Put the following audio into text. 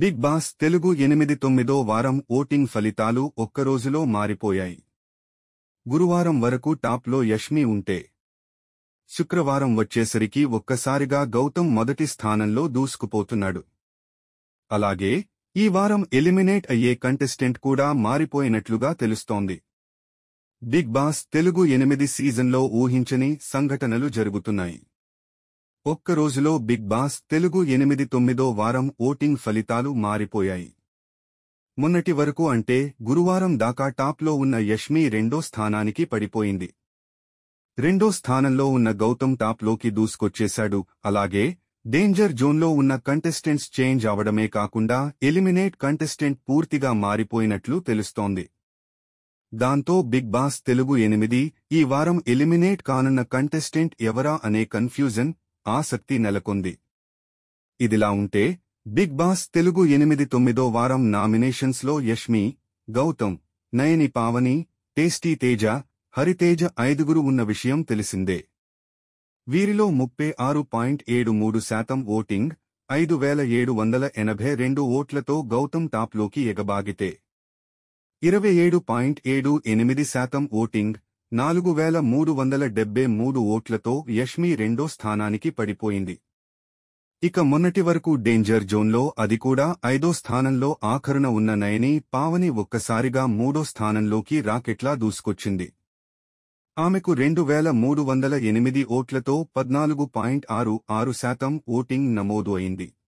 big boss Telugu ఎనిమిది తొమ్మిదో వారం ఓటింగ్ ఫలితాలు ఒక్కరోజులో మారిపోయాయి గురువారం వరకు టాప్లో యష్మి ఉంటే శుక్రవారం వచ్చేసరికి ఒక్కసారిగా గౌతమ్ మొదటి స్థానంలో దూసుకుపోతున్నాడు అలాగే ఈ వారం ఎలిమినేట్ అయ్యే కంటెస్టెంట్ కూడా మారిపోయినట్లుగా తెలుస్తోంది బిగ్ బాస్ తెలుగు ఎనిమిది సీజన్లో ఊహించని సంఘటనలు జరుగుతున్నాయి ఒక్కరోజులో బిగ్ బాస్ తెలుగు ఎనిమిది తొమ్మిదో వారం ఓటింగ్ ఫలితాలు మారిపోయాయి మొన్నటి వరకు అంటే గురువారం దాకా టాప్లో ఉన్న యష్మి రెండో స్థానానికి పడిపోయింది రెండో స్థానంలో ఉన్న గౌతమ్ టాప్లోకి దూసుకొచ్చేశాడు అలాగే డేంజర్ జోన్లో ఉన్న కంటెస్టెంట్స్ చేంజ్ అవడమే కాకుండా ఎలిమినేట్ కంటెస్టెంట్ పూర్తిగా మారిపోయినట్లు తెలుస్తోంది దాంతో బిగ్ బాస్ తెలుగు ఎనిమిది ఈ వారం ఎలిమినేట్ కానున్న కంటెస్టెంట్ ఎవరా అనే కన్ఫ్యూజన్ ఆసక్తి నెలకొంది ఇదిలా ఉంటే బిగ్ బాస్ తెలుగు ఎనిమిది తొమ్మిదో వారం నామినేషన్స్లో యష్మి గౌతమ్ నయని పావని టేస్టీ తేజ హరితేజ ఐదుగురు ఉన్న విషయం తెలిసిందే వీరిలో ముప్పై ఆరు పాయింట్ ఏడు మూడు శాతం ఓటింగ్ ఐదు వేల ఏడు వందల ఎనభై రెండు ఓట్లతో గౌతమ్ టాప్లోకి ఎగబాగితే ఇరవై ఏడు పాయింట్ ఏడు ఎనిమిది శాతం ఓటింగ్ నాలుగు వేల మూడు వందల డెబ్బై మూడు ఓట్లతో యష్మి రెండో స్థానానికి పడిపోయింది ఇక మొన్నటి వరకు డేంజర్ జోన్లో అది కూడా ఐదో స్థానంలో ఆఖరున ఉన్న నయని పావని ఒక్కసారిగా మూడో స్థానంలోకి రాకెట్లా దూసుకొచ్చింది ఆమెకు రెండు వేల మూడు వందల ఎనిమిది ఓట్లతో పద్నాలుగు పాయింట్ ఆరు ఆరు శాతం ఓటింగ్ నమోదు అయింది